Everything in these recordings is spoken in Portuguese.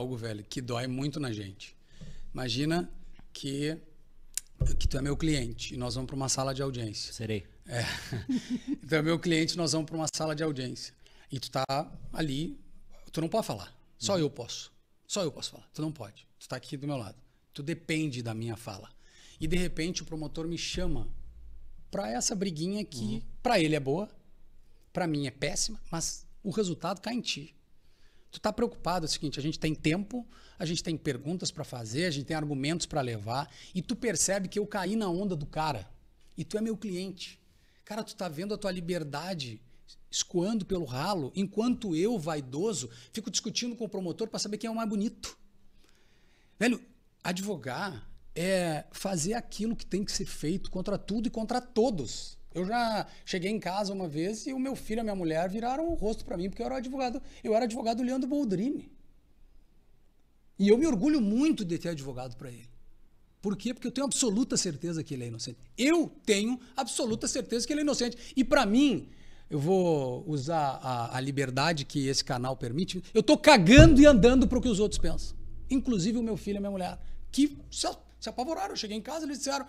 algo, velho, que dói muito na gente. Imagina que, que tu é meu cliente e nós vamos para uma sala de audiência. Serei. É. Então é meu cliente nós vamos para uma sala de audiência. E tu tá ali, tu não pode falar. Só eu posso. Só eu posso falar. Tu não pode. Tu tá aqui do meu lado. Tu depende da minha fala. E de repente o promotor me chama para essa briguinha que uhum. para ele é boa, para mim é péssima, mas o resultado cai em ti tu está preocupado é o seguinte, a gente tem tempo, a gente tem perguntas para fazer, a gente tem argumentos para levar, e tu percebe que eu caí na onda do cara, e tu é meu cliente. Cara, tu está vendo a tua liberdade escoando pelo ralo, enquanto eu, vaidoso, fico discutindo com o promotor para saber quem é o mais bonito. Velho, advogar é fazer aquilo que tem que ser feito contra tudo e contra todos. Eu já cheguei em casa uma vez e o meu filho e a minha mulher viraram o rosto para mim, porque eu era advogado, eu era advogado Leandro Boldrini. E eu me orgulho muito de ter advogado para ele. Por quê? Porque eu tenho absoluta certeza que ele é inocente. Eu tenho absoluta certeza que ele é inocente. E para mim, eu vou usar a, a, liberdade que esse canal permite. Eu tô cagando e andando para o que os outros pensam. Inclusive o meu filho e a minha mulher, que se, se apavoraram. Eu cheguei em casa e eles disseram: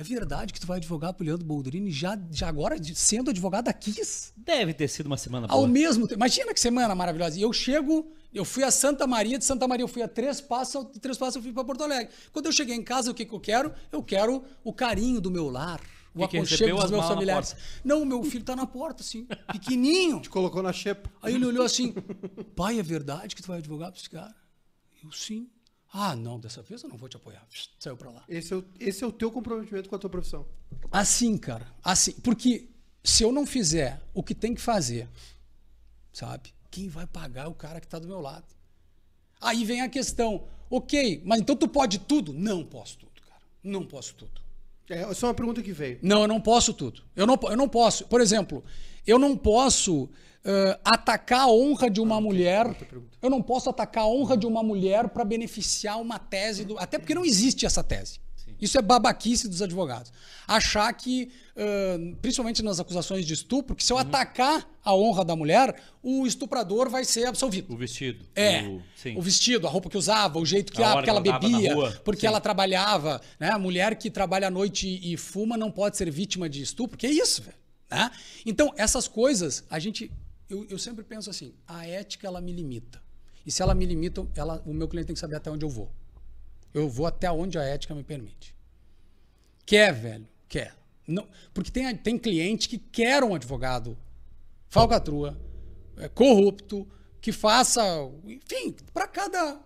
é verdade que tu vai advogar pro Leandro Boldrini já, já agora sendo advogado da Kiss? Deve ter sido uma semana boa. Ao mesmo tempo. Imagina que semana maravilhosa. E eu chego, eu fui a Santa Maria, de Santa Maria eu fui a Três Passos, de Três Passos eu fui para Porto Alegre. Quando eu cheguei em casa, o que, que eu quero? Eu quero o carinho do meu lar. O que aconchego que dos meus familiares. Não, meu filho tá na porta, assim, pequenininho. Te colocou na xepa. Aí ele olhou assim, pai, é verdade que tu vai advogar pra esse cara? Eu, sim. Ah, não, dessa vez eu não vou te apoiar. Saiu para lá. Esse é, o, esse é o teu comprometimento com a tua profissão. Assim, cara. Assim. Porque se eu não fizer o que tem que fazer, sabe? Quem vai pagar é o cara que está do meu lado. Aí vem a questão. Ok, mas então tu pode tudo? Não posso tudo, cara. Não posso tudo. É só é uma pergunta que veio. Não, eu não posso tudo. Eu não, eu não posso. Por exemplo, eu não posso uh, atacar a honra de uma ah, mulher. Eu não posso atacar a honra de uma mulher para beneficiar uma tese do. Até porque não existe essa tese. Isso é babaquice dos advogados. Achar que, uh, principalmente nas acusações de estupro, que se eu uhum. atacar a honra da mulher, o estuprador vai ser absolvido. O vestido. É. O, o vestido, a roupa que usava, o jeito que, a ela, bebia, porque sim. ela trabalhava. Né? A mulher que trabalha à noite e fuma não pode ser vítima de estupro. Que é isso, velho. Né? Então, essas coisas, a gente. Eu, eu sempre penso assim: a ética ela me limita. E se ela me limita, ela, o meu cliente tem que saber até onde eu vou. Eu vou até onde a ética me permite. Quer, velho? Quer. Não, porque tem, tem cliente que quer um advogado falcatrua, é, corrupto, que faça. Enfim, para cada.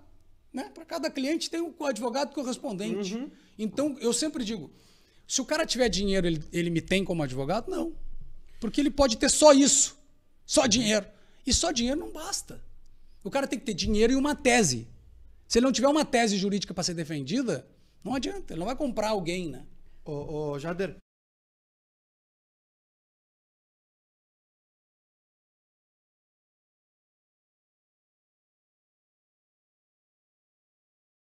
Né, para cada cliente tem o um advogado correspondente. Uhum. Então, eu sempre digo: se o cara tiver dinheiro, ele, ele me tem como advogado? Não. Porque ele pode ter só isso. Só uhum. dinheiro. E só dinheiro não basta. O cara tem que ter dinheiro e uma tese. Se ele não tiver uma tese jurídica para ser defendida, não adianta. Ele não vai comprar alguém, né? Ô, ô Jader,